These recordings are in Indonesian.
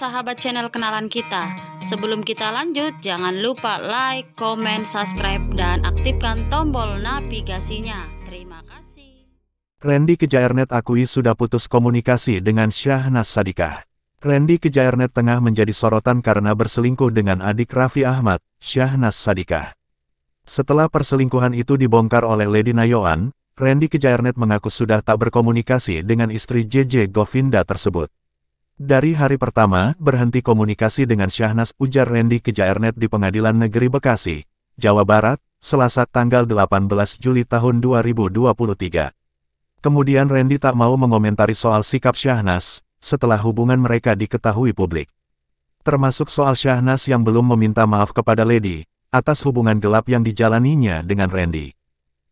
sahabat channel kenalan kita. Sebelum kita lanjut, jangan lupa like, comment, subscribe, dan aktifkan tombol navigasinya. Terima kasih. Randy Kejairnet akui sudah putus komunikasi dengan Syahnas Sadikah. Randy Kejairnet tengah menjadi sorotan karena berselingkuh dengan adik Raffi Ahmad, Syahnas Sadikah. Setelah perselingkuhan itu dibongkar oleh Lady Nayoan, Randy Kejairnet mengaku sudah tak berkomunikasi dengan istri JJ Govinda tersebut. Dari hari pertama, berhenti komunikasi dengan Syahnas ujar Randy ke Jairnet di Pengadilan Negeri Bekasi, Jawa Barat, Selasa tanggal 18 Juli tahun 2023. Kemudian Randy tak mau mengomentari soal sikap Syahnas, setelah hubungan mereka diketahui publik. Termasuk soal Syahnas yang belum meminta maaf kepada Lady, atas hubungan gelap yang dijalaninya dengan Randy.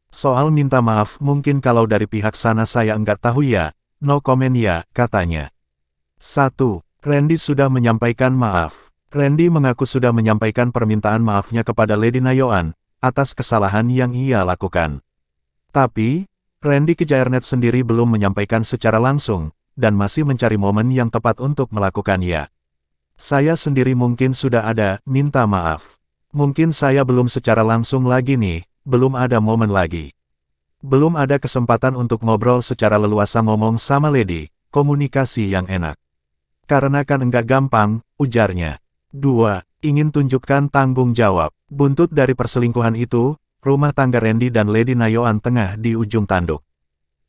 Soal minta maaf mungkin kalau dari pihak sana saya enggak tahu ya, no comment ya, katanya. 1. Randy sudah menyampaikan maaf. Randy mengaku sudah menyampaikan permintaan maafnya kepada Lady Nayoan atas kesalahan yang ia lakukan. Tapi, Randy Kejairnet sendiri belum menyampaikan secara langsung, dan masih mencari momen yang tepat untuk melakukannya. Saya sendiri mungkin sudah ada, minta maaf. Mungkin saya belum secara langsung lagi nih, belum ada momen lagi. Belum ada kesempatan untuk ngobrol secara leluasa ngomong sama Lady, komunikasi yang enak karena kan enggak gampang, ujarnya. Dua, Ingin tunjukkan tanggung jawab. Buntut dari perselingkuhan itu, rumah tangga Randy dan Lady Nayoan tengah di ujung tanduk.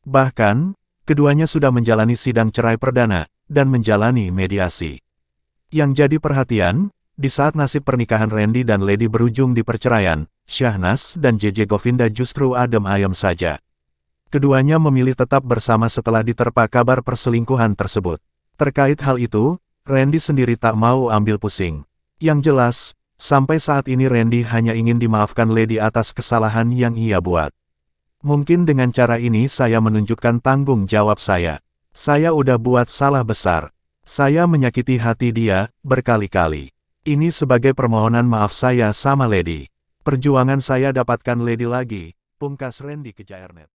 Bahkan, keduanya sudah menjalani sidang cerai perdana, dan menjalani mediasi. Yang jadi perhatian, di saat nasib pernikahan Randy dan Lady berujung di perceraian, Syahnas dan JJ Govinda justru adem ayem saja. Keduanya memilih tetap bersama setelah diterpa kabar perselingkuhan tersebut. Terkait hal itu, Randy sendiri tak mau ambil pusing. Yang jelas, sampai saat ini Randy hanya ingin dimaafkan Lady atas kesalahan yang ia buat. Mungkin dengan cara ini saya menunjukkan tanggung jawab saya. Saya udah buat salah besar. Saya menyakiti hati dia, berkali-kali. Ini sebagai permohonan maaf saya sama Lady. Perjuangan saya dapatkan Lady lagi, pungkas Randy ke Jairnet.